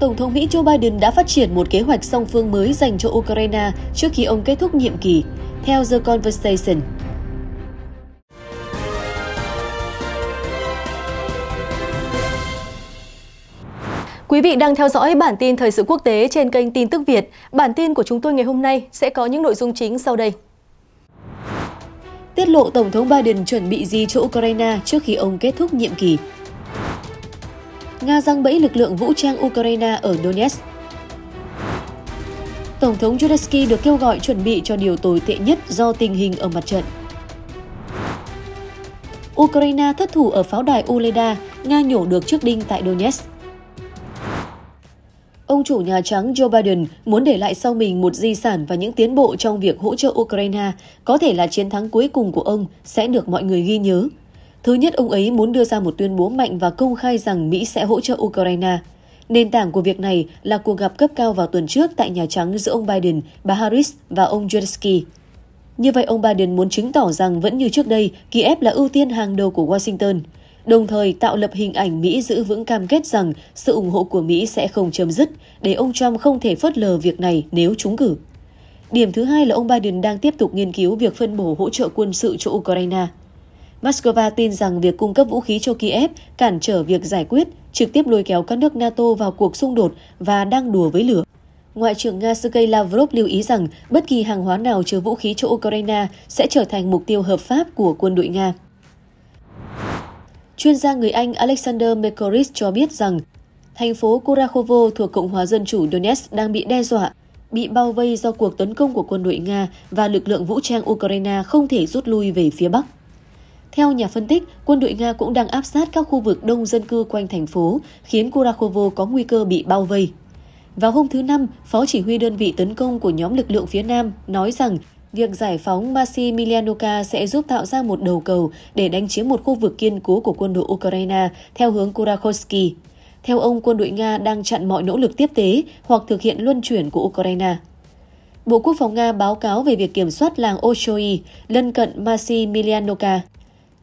Tổng thống Mỹ Joe Biden đã phát triển một kế hoạch song phương mới dành cho Ukraine trước khi ông kết thúc nhiệm kỳ, theo The Conversation. Quý vị đang theo dõi bản tin thời sự quốc tế trên kênh Tin tức Việt. Bản tin của chúng tôi ngày hôm nay sẽ có những nội dung chính sau đây. Tiết lộ Tổng thống Biden chuẩn bị gì cho Ukraine trước khi ông kết thúc nhiệm kỳ. Nga răng bẫy lực lượng vũ trang Ukraine ở Donetsk. Tổng thống Zelensky được kêu gọi chuẩn bị cho điều tồi tệ nhất do tình hình ở mặt trận. Ukraine thất thủ ở pháo đài Uleda, Nga nhổ được chiếc đinh tại Donetsk. Ông chủ Nhà Trắng Joe Biden muốn để lại sau mình một di sản và những tiến bộ trong việc hỗ trợ Ukraine, có thể là chiến thắng cuối cùng của ông sẽ được mọi người ghi nhớ, Thứ nhất, ông ấy muốn đưa ra một tuyên bố mạnh và công khai rằng Mỹ sẽ hỗ trợ Ukraine. Nền tảng của việc này là cuộc gặp cấp cao vào tuần trước tại Nhà Trắng giữa ông Biden, bà Harris và ông Zelensky. Như vậy, ông Biden muốn chứng tỏ rằng vẫn như trước đây, Kiev là ưu tiên hàng đầu của Washington, đồng thời tạo lập hình ảnh Mỹ giữ vững cam kết rằng sự ủng hộ của Mỹ sẽ không chấm dứt, để ông Trump không thể phớt lờ việc này nếu trúng cử. Điểm thứ hai là ông Biden đang tiếp tục nghiên cứu việc phân bổ hỗ trợ quân sự cho Ukraine – Moscow tin rằng việc cung cấp vũ khí cho Kiev cản trở việc giải quyết, trực tiếp lôi kéo các nước NATO vào cuộc xung đột và đang đùa với lửa. Ngoại trưởng Nga Sergei Lavrov lưu ý rằng bất kỳ hàng hóa nào chứa vũ khí cho Ukraine sẽ trở thành mục tiêu hợp pháp của quân đội Nga. Chuyên gia người Anh Alexander Mekoris cho biết rằng thành phố Kurakhovo thuộc Cộng hòa Dân chủ Donetsk đang bị đe dọa, bị bao vây do cuộc tấn công của quân đội Nga và lực lượng vũ trang Ukraine không thể rút lui về phía Bắc. Theo nhà phân tích, quân đội Nga cũng đang áp sát các khu vực đông dân cư quanh thành phố, khiến Kurakovo có nguy cơ bị bao vây. Vào hôm thứ Năm, Phó chỉ huy đơn vị tấn công của nhóm lực lượng phía Nam nói rằng việc giải phóng Maximilianoka sẽ giúp tạo ra một đầu cầu để đánh chiếm một khu vực kiên cố của quân đội Ukraine theo hướng Kurakhosky. Theo ông, quân đội Nga đang chặn mọi nỗ lực tiếp tế hoặc thực hiện luân chuyển của Ukraine. Bộ Quốc phòng Nga báo cáo về việc kiểm soát làng Oshoi, lân cận Maximilianoka.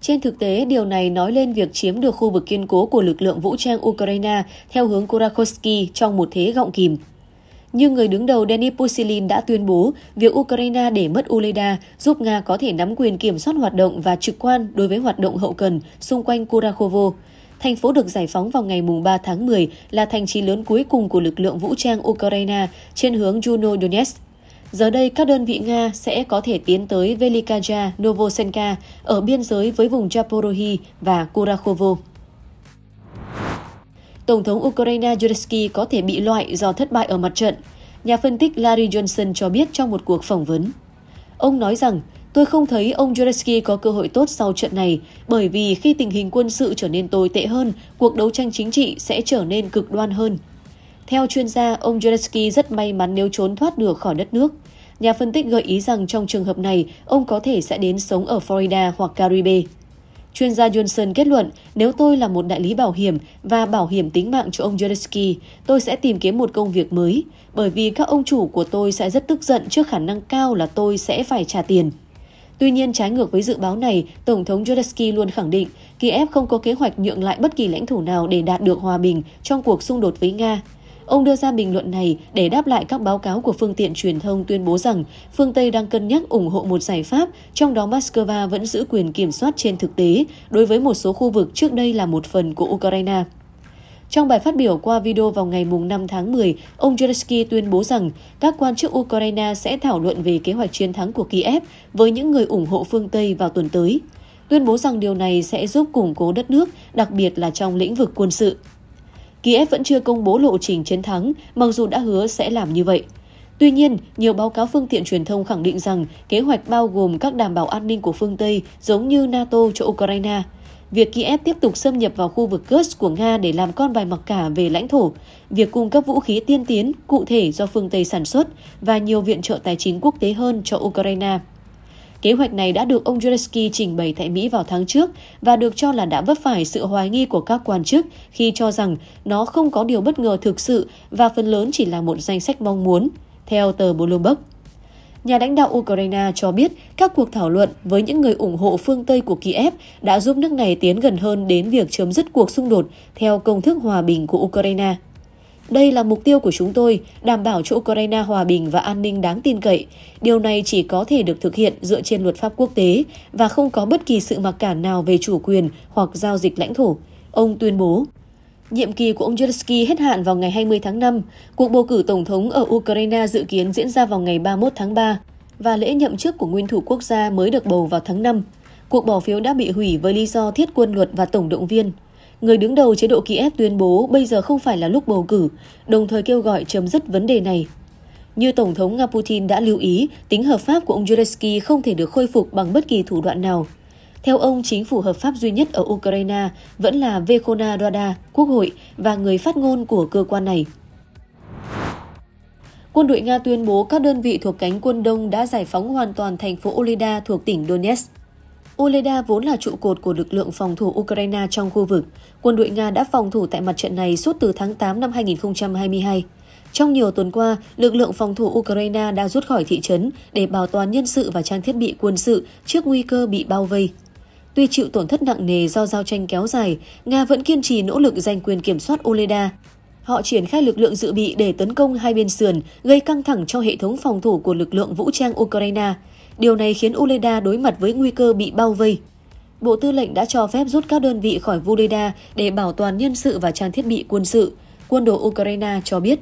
Trên thực tế, điều này nói lên việc chiếm được khu vực kiên cố của lực lượng vũ trang Ukraine theo hướng Kurakovsky trong một thế gọng kìm. Nhưng người đứng đầu Denis Pushilin đã tuyên bố việc Ukraine để mất Uleda giúp Nga có thể nắm quyền kiểm soát hoạt động và trực quan đối với hoạt động hậu cần xung quanh Kurakovo, Thành phố được giải phóng vào ngày 3 tháng 10 là thành trì lớn cuối cùng của lực lượng vũ trang Ukraine trên hướng Juno Donetsk. Giờ đây, các đơn vị Nga sẽ có thể tiến tới Velikaja Novosenka ở biên giới với vùng Japorohi và Kurakhovo. Tổng thống Ukraine Zelensky có thể bị loại do thất bại ở mặt trận, nhà phân tích Larry Johnson cho biết trong một cuộc phỏng vấn. Ông nói rằng, tôi không thấy ông Zelensky có cơ hội tốt sau trận này bởi vì khi tình hình quân sự trở nên tồi tệ hơn, cuộc đấu tranh chính trị sẽ trở nên cực đoan hơn. Theo chuyên gia, ông Zelensky rất may mắn nếu trốn thoát được khỏi đất nước. Nhà phân tích gợi ý rằng trong trường hợp này, ông có thể sẽ đến sống ở Florida hoặc Caribe. Chuyên gia Johnson kết luận, nếu tôi là một đại lý bảo hiểm và bảo hiểm tính mạng cho ông Zelensky, tôi sẽ tìm kiếm một công việc mới, bởi vì các ông chủ của tôi sẽ rất tức giận trước khả năng cao là tôi sẽ phải trả tiền. Tuy nhiên, trái ngược với dự báo này, Tổng thống Zelensky luôn khẳng định Kiev không có kế hoạch nhượng lại bất kỳ lãnh thổ nào để đạt được hòa bình trong cuộc xung đột với Nga. Ông đưa ra bình luận này để đáp lại các báo cáo của phương tiện truyền thông tuyên bố rằng phương Tây đang cân nhắc ủng hộ một giải pháp, trong đó Moscow vẫn giữ quyền kiểm soát trên thực tế đối với một số khu vực trước đây là một phần của Ukraine. Trong bài phát biểu qua video vào ngày 5 tháng 10, ông Zelensky tuyên bố rằng các quan chức Ukraine sẽ thảo luận về kế hoạch chiến thắng của Kiev với những người ủng hộ phương Tây vào tuần tới. Tuyên bố rằng điều này sẽ giúp củng cố đất nước, đặc biệt là trong lĩnh vực quân sự. Kiev vẫn chưa công bố lộ trình chiến thắng, mặc dù đã hứa sẽ làm như vậy. Tuy nhiên, nhiều báo cáo phương tiện truyền thông khẳng định rằng kế hoạch bao gồm các đảm bảo an ninh của phương Tây giống như NATO cho Ukraine. Việc Kiev tiếp tục xâm nhập vào khu vực Kursk của Nga để làm con bài mặc cả về lãnh thổ, việc cung cấp vũ khí tiên tiến cụ thể do phương Tây sản xuất và nhiều viện trợ tài chính quốc tế hơn cho Ukraine. Kế hoạch này đã được ông Zelensky trình bày tại Mỹ vào tháng trước và được cho là đã vấp phải sự hoài nghi của các quan chức khi cho rằng nó không có điều bất ngờ thực sự và phần lớn chỉ là một danh sách mong muốn, theo tờ Bloomberg. Nhà lãnh đạo Ukraine cho biết các cuộc thảo luận với những người ủng hộ phương Tây của Kiev đã giúp nước này tiến gần hơn đến việc chấm dứt cuộc xung đột theo công thức hòa bình của Ukraine. Đây là mục tiêu của chúng tôi, đảm bảo cho Ukraine hòa bình và an ninh đáng tin cậy. Điều này chỉ có thể được thực hiện dựa trên luật pháp quốc tế và không có bất kỳ sự mặc cản nào về chủ quyền hoặc giao dịch lãnh thổ. Ông tuyên bố, nhiệm kỳ của ông Zelensky hết hạn vào ngày 20 tháng 5. Cuộc bầu cử tổng thống ở Ukraine dự kiến diễn ra vào ngày 31 tháng 3 và lễ nhậm chức của nguyên thủ quốc gia mới được bầu vào tháng 5. Cuộc bỏ phiếu đã bị hủy với lý do thiết quân luật và tổng động viên. Người đứng đầu chế độ Kiev tuyên bố bây giờ không phải là lúc bầu cử, đồng thời kêu gọi chấm dứt vấn đề này. Như Tổng thống Nga Putin đã lưu ý, tính hợp pháp của ông Zelensky không thể được khôi phục bằng bất kỳ thủ đoạn nào. Theo ông, chính phủ hợp pháp duy nhất ở Ukraine vẫn là Vekhona Rada, Quốc hội và người phát ngôn của cơ quan này. Quân đội Nga tuyên bố các đơn vị thuộc cánh quân Đông đã giải phóng hoàn toàn thành phố Olida thuộc tỉnh Donetsk. Uleda vốn là trụ cột của lực lượng phòng thủ Ukraine trong khu vực. Quân đội Nga đã phòng thủ tại mặt trận này suốt từ tháng 8 năm 2022. Trong nhiều tuần qua, lực lượng phòng thủ Ukraine đã rút khỏi thị trấn để bảo toàn nhân sự và trang thiết bị quân sự trước nguy cơ bị bao vây. Tuy chịu tổn thất nặng nề do giao tranh kéo dài, Nga vẫn kiên trì nỗ lực giành quyền kiểm soát Oleda. Họ triển khai lực lượng dự bị để tấn công hai bên sườn, gây căng thẳng cho hệ thống phòng thủ của lực lượng vũ trang Ukraine, Điều này khiến Uleda đối mặt với nguy cơ bị bao vây. Bộ Tư lệnh đã cho phép rút các đơn vị khỏi Vuleda để bảo toàn nhân sự và trang thiết bị quân sự, quân đội Ukraine cho biết.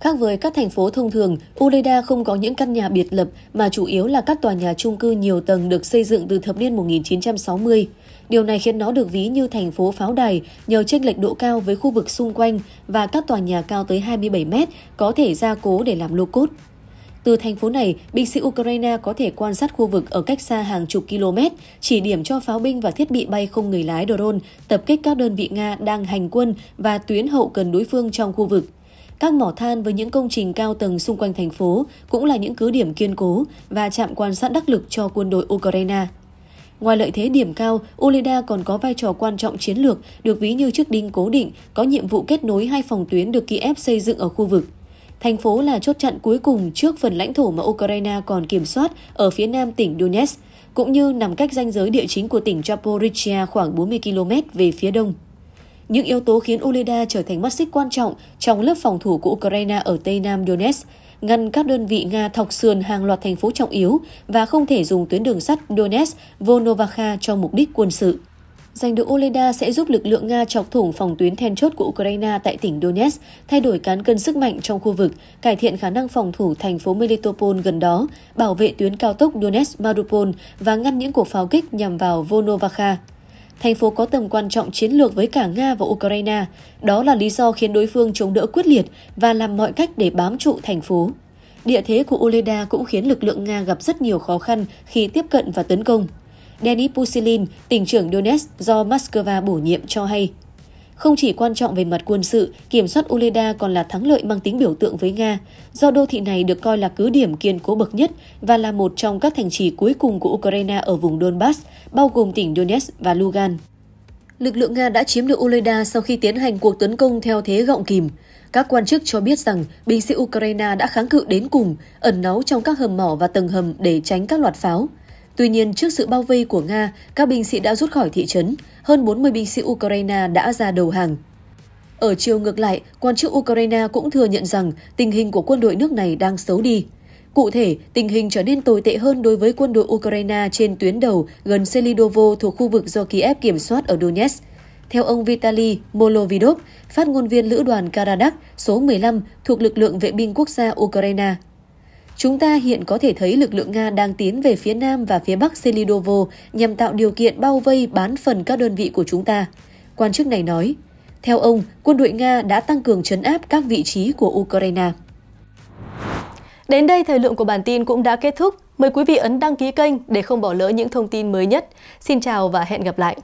Khác với các thành phố thông thường, Uleda không có những căn nhà biệt lập mà chủ yếu là các tòa nhà chung cư nhiều tầng được xây dựng từ thập niên 1960. Điều này khiến nó được ví như thành phố pháo đài nhờ chênh lệch độ cao với khu vực xung quanh và các tòa nhà cao tới 27 mét có thể gia cố để làm lô cốt. Từ thành phố này, binh sĩ Ukraine có thể quan sát khu vực ở cách xa hàng chục km, chỉ điểm cho pháo binh và thiết bị bay không người lái drone tập kích các đơn vị Nga đang hành quân và tuyến hậu cần đối phương trong khu vực. Các mỏ than với những công trình cao tầng xung quanh thành phố cũng là những cứ điểm kiên cố và trạm quan sát đắc lực cho quân đội Ukraine. Ngoài lợi thế điểm cao, Oleda còn có vai trò quan trọng chiến lược, được ví như chiếc đinh cố định, có nhiệm vụ kết nối hai phòng tuyến được Kiev xây dựng ở khu vực. Thành phố là chốt chặn cuối cùng trước phần lãnh thổ mà Ukraine còn kiểm soát ở phía nam tỉnh Donetsk, cũng như nằm cách ranh giới địa chính của tỉnh Zaporizhia khoảng 40 km về phía đông. Những yếu tố khiến Uleda trở thành mắt xích quan trọng trong lớp phòng thủ của Ukraine ở Tây Nam Donetsk, ngăn các đơn vị Nga thọc sườn hàng loạt thành phố trọng yếu và không thể dùng tuyến đường sắt Donetsk-Volnovakha cho mục đích quân sự. Giành được Oleda sẽ giúp lực lượng Nga chọc thủng phòng tuyến then chốt của Ukraine tại tỉnh Donetsk, thay đổi cán cân sức mạnh trong khu vực, cải thiện khả năng phòng thủ thành phố Melitopol gần đó, bảo vệ tuyến cao tốc Donetsk-Mariupol và ngăn những cuộc pháo kích nhằm vào Volnovakha. Thành phố có tầm quan trọng chiến lược với cả Nga và Ukraine, đó là lý do khiến đối phương chống đỡ quyết liệt và làm mọi cách để bám trụ thành phố. Địa thế của Oleda cũng khiến lực lượng Nga gặp rất nhiều khó khăn khi tiếp cận và tấn công. Denis Pusilin, tỉnh trưởng Donetsk do Moscow bổ nhiệm cho hay. Không chỉ quan trọng về mặt quân sự, kiểm soát Uleda còn là thắng lợi mang tính biểu tượng với Nga, do đô thị này được coi là cứ điểm kiên cố bậc nhất và là một trong các thành trì cuối cùng của Ukraine ở vùng Donbass, bao gồm tỉnh Donetsk và Lugan. Lực lượng Nga đã chiếm được Uleda sau khi tiến hành cuộc tấn công theo thế gọng kìm. Các quan chức cho biết rằng binh sĩ Ukraine đã kháng cự đến cùng, ẩn náu trong các hầm mỏ và tầng hầm để tránh các loạt pháo. Tuy nhiên, trước sự bao vây của Nga, các binh sĩ đã rút khỏi thị trấn, hơn 40 binh sĩ Ukraine đã ra đầu hàng. Ở chiều ngược lại, quan chức Ukraine cũng thừa nhận rằng tình hình của quân đội nước này đang xấu đi. Cụ thể, tình hình trở nên tồi tệ hơn đối với quân đội Ukraine trên tuyến đầu gần Selidovo thuộc khu vực do Kiev kiểm soát ở Donetsk. Theo ông Vitaly Molovidov, phát ngôn viên lữ đoàn Karadak số 15 thuộc lực lượng vệ binh quốc gia Ukraine, Chúng ta hiện có thể thấy lực lượng Nga đang tiến về phía nam và phía bắc Selidovo nhằm tạo điều kiện bao vây bán phần các đơn vị của chúng ta. Quan chức này nói, theo ông, quân đội Nga đã tăng cường chấn áp các vị trí của Ukraine. Đến đây, thời lượng của bản tin cũng đã kết thúc. Mời quý vị ấn đăng ký kênh để không bỏ lỡ những thông tin mới nhất. Xin chào và hẹn gặp lại!